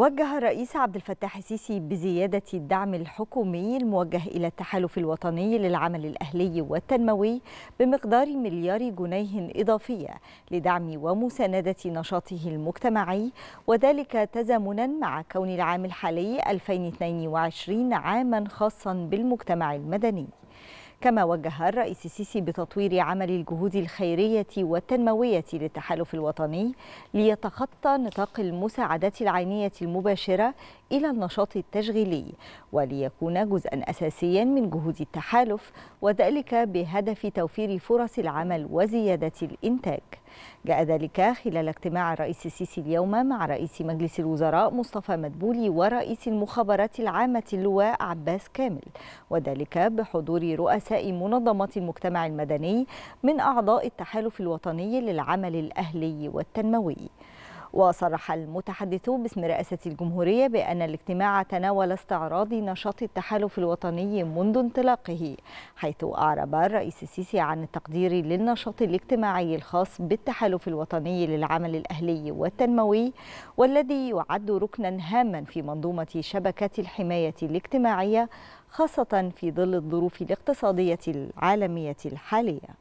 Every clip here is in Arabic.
وجه الرئيس عبد الفتاح السيسي بزيادة الدعم الحكومي الموجه إلى التحالف الوطني للعمل الأهلي والتنموي بمقدار مليار جنيه إضافية لدعم ومساندة نشاطه المجتمعي وذلك تزامنا مع كون العام الحالي 2022 عاما خاصا بالمجتمع المدني كما وجه الرئيس السيسي بتطوير عمل الجهود الخيرية والتنموية للتحالف الوطني ليتخطى نطاق المساعدات العينية المباشرة إلى النشاط التشغيلي وليكون جزءا أساسيا من جهود التحالف وذلك بهدف توفير فرص العمل وزيادة الإنتاج جاء ذلك خلال اجتماع الرئيس السيسي اليوم مع رئيس مجلس الوزراء مصطفى مدبولي ورئيس المخابرات العامة اللواء عباس كامل وذلك بحضور رؤساء منظمات المجتمع المدني من أعضاء التحالف الوطني للعمل الأهلي والتنموي وصرح المتحدث باسم رئاسة الجمهورية بأن الاجتماع تناول استعراض نشاط التحالف الوطني منذ انطلاقه حيث أعرب الرئيس السيسي عن التقدير للنشاط الاجتماعي الخاص بالتحالف الوطني للعمل الأهلي والتنموي والذي يعد ركنا هاما في منظومة شبكة الحماية الاجتماعية خاصة في ظل الظروف الاقتصادية العالمية الحالية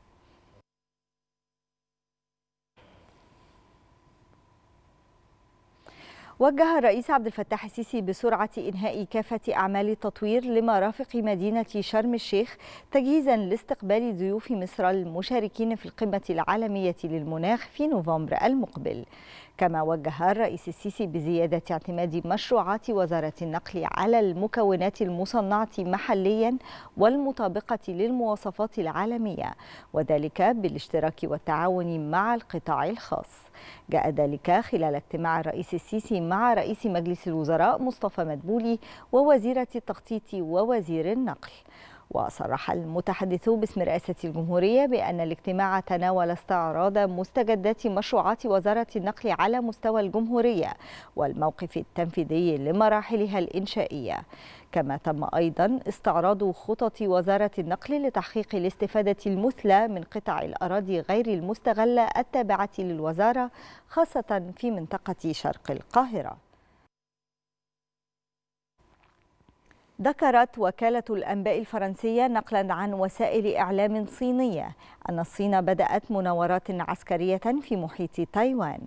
وجه الرئيس عبد الفتاح السيسي بسرعة إنهاء كافة أعمال التطوير لمرافق مدينة شرم الشيخ تجهيزا لاستقبال ضيوف مصر المشاركين في القمة العالمية للمناخ في نوفمبر المقبل كما وجه الرئيس السيسي بزيادة اعتماد مشروعات وزارة النقل على المكونات المصنعة محليا والمطابقة للمواصفات العالمية وذلك بالاشتراك والتعاون مع القطاع الخاص جاء ذلك خلال اجتماع الرئيس السيسي مع رئيس مجلس الوزراء مصطفى مدبولي ووزيرة التخطيط ووزير النقل وصرح المتحدث باسم رئاسة الجمهورية بأن الاجتماع تناول استعراض مستجدات مشروعات وزارة النقل على مستوى الجمهورية والموقف التنفيذي لمراحلها الإنشائية كما تم أيضا استعراض خطط وزارة النقل لتحقيق الاستفادة المثلى من قطع الأراضي غير المستغلة التابعة للوزارة خاصة في منطقة شرق القاهرة ذكرت وكالة الأنباء الفرنسية نقلا عن وسائل إعلام صينية أن الصين بدأت مناورات عسكرية في محيط تايوان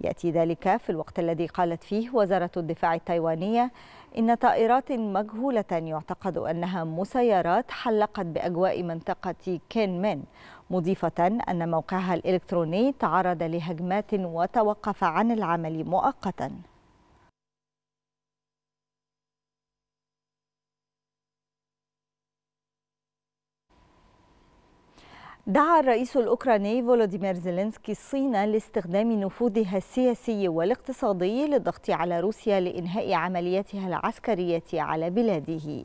يأتي ذلك في الوقت الذي قالت فيه وزارة الدفاع التايوانية إن طائرات مجهولة يعتقد أنها مسيرات حلقت بأجواء منطقة كين من مضيفة أن موقعها الإلكتروني تعرض لهجمات وتوقف عن العمل مؤقتاً دعا الرئيس الأوكراني فولوديمير زيلينسكي الصين لاستخدام نفوذها السياسي والاقتصادي للضغط على روسيا لإنهاء عملياتها العسكرية على بلاده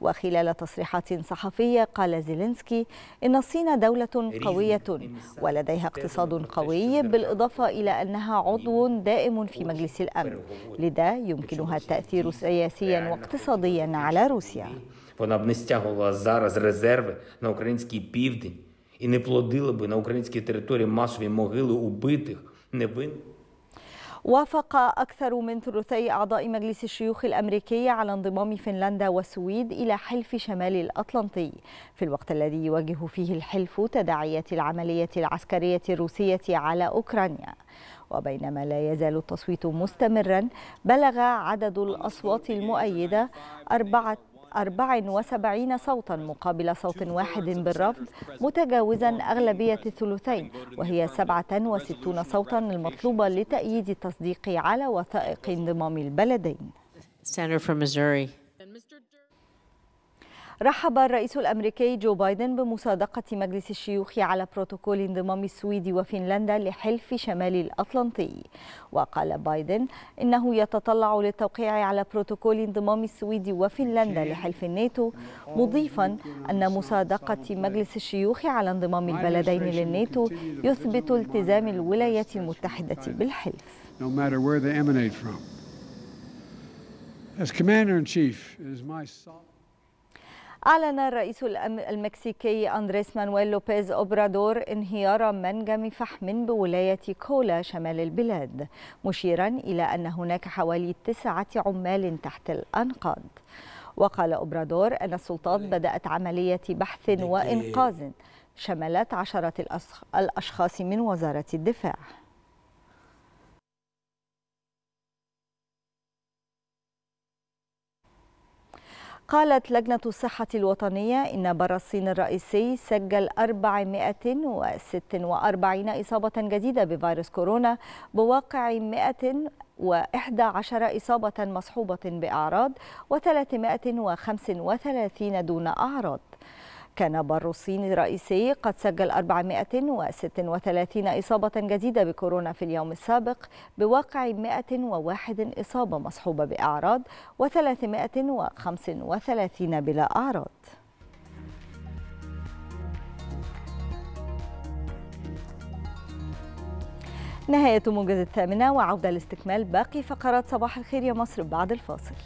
وخلال تصريحات صحفية قال زيلينسكي إن الصين دولة قوية ولديها اقتصاد قوي بالإضافة إلى أنها عضو دائم في مجلس الأمن لذا يمكنها التأثير سياسيا يعني واقتصاديا على روسيا і не плодили би на українській території масові могили убитих невин. وافق أكثر من ثلثي أعضاء مجلس الشيوخ الأمريكي على انضمام فنلندا والسويد إلى حلف شمال الأطلنطي في الوقت الذي يواجه فيه الحلف تداعيات العملية العسكرية الروسية على أوكرانيا وبينما لا يزال التصويت مستمرا بلغ عدد الأصوات المؤيدة أربعة 74 صوتا مقابل صوت واحد بالرفض متجاوزا أغلبية الثلثين وهي 67 صوتا المطلوبة لتأييد التصديق على وثائق انضمام البلدين. Senator from Missouri. رحب الرئيس الأمريكي جو بايدن بمصادقة مجلس الشيوخ على بروتوكول انضمام السويد وفنلندا لحلف شمال الأطلنطي وقال بايدن إنه يتطلع للتوقيع على بروتوكول انضمام السويد وفنلندا لحلف الناتو مضيفا أن مصادقة مجلس الشيوخ على انضمام البلدين للناتو يثبت التزام الولايات المتحدة بالحلف As Commander in Chief, it is my solemn. أعلن الرئيس المكسيكي أندريس مانويل لوبيز أوبرادور انهيار منجم فحم بولاية كولا شمال البلاد مشيرا إلى أن هناك حوالي تسعة عمال تحت الأنقاض وقال أوبرادور أن السلطات بدأت عملية بحث وإنقاذ شملت عشرة الأشخاص من وزارة الدفاع قالت لجنة الصحة الوطنية إن الصين الرئيسي سجل 446 إصابة جديدة بفيروس كورونا بواقع 111 إصابة مصحوبة بأعراض و335 دون أعراض كان بر الصين الرئيسي قد سجل 436 إصابة جديدة بكورونا في اليوم السابق بواقع 101 إصابة مصحوبة بأعراض و335 بلا أعراض نهاية موجز الثامنة وعودة لاستكمال باقي فقرات صباح الخير يا مصر بعد الفاصل